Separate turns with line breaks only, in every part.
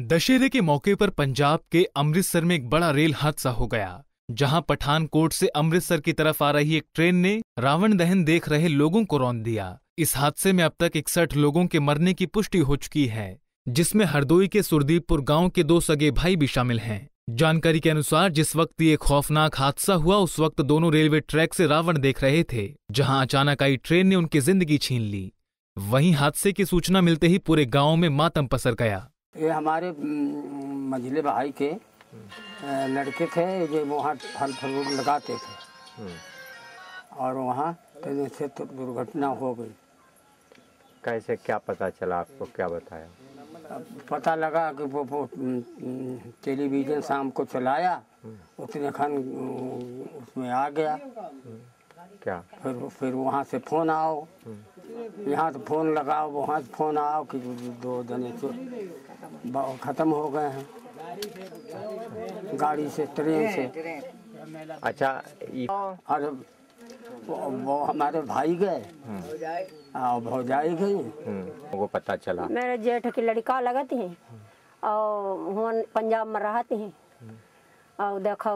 दशहरे के मौके पर पंजाब के अमृतसर में एक बड़ा रेल हादसा हो गया जहां पठानकोट से अमृतसर की तरफ आ रही एक ट्रेन ने रावण दहन देख रहे लोगों को रौन दिया इस हादसे में अब तक इकसठ लोगों के मरने की पुष्टि हो चुकी है जिसमें हरदोई के सुरदीपपुर गांव के दो सगे भाई भी शामिल हैं जानकारी के अनुसार जिस वक्त ये खौफनाक हादसा हुआ उस वक्त दोनों रेलवे ट्रैक से रावण देख रहे थे जहां अचानक आई ट्रेन ने उनकी जिंदगी छीन ली वहीं हादसे की सूचना मिलते ही पूरे गांव में मातम पसर गया
ये हमारे मंझले भाई के लड़के थे जो वहाँ फल फ्रूट लगाते थे हम्म। और वहाँ तो से तो दुर्घटना हो गई कैसे क्या पता चला आपको क्या बताया पता लगा कि वो, वो टेलीविज़न शाम को चलाया हम्म। उतने खन उसमें आ गया
हम्म।
क्या फिर फिर वहाँ से फोन आओ यहाँ से फोन लगाओ वहाँ से फोन आओ कि दो जने ख़त्म हो गए हैं गाड़ी से ट्रेन से अच्छा और वो, वो हमारे भाई गए हम्म। भौजाई गई हम्म, वो पता चला
मेरे जेठ की लड़का लगत है और वन पंजाब में रहते हैं हम्म। और देखो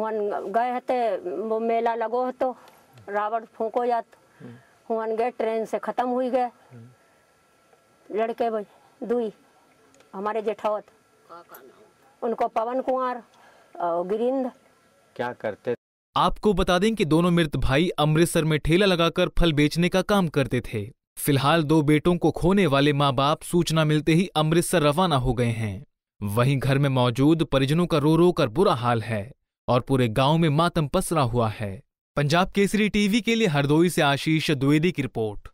वन गए थे तो वो मेला लगो तो रावण फूको जात हुआन गए ट्रेन से ख़त्म हुई गए लड़के भाई दुई हमारे जेठावत उनको पवन कुमार और गिरिंद
क्या करते आपको बता दें कि दोनों मृत भाई अमृतसर में ठेला लगाकर फल बेचने का काम करते थे फिलहाल दो बेटों को खोने वाले माँ बाप सूचना मिलते ही अमृतसर रवाना हो गए हैं वहीं घर में मौजूद परिजनों का रो रो कर बुरा हाल है और पूरे गांव में मातम पसरा हुआ है पंजाब केसरी टीवी के लिए हरदोई से आशीष द्विवेदी की रिपोर्ट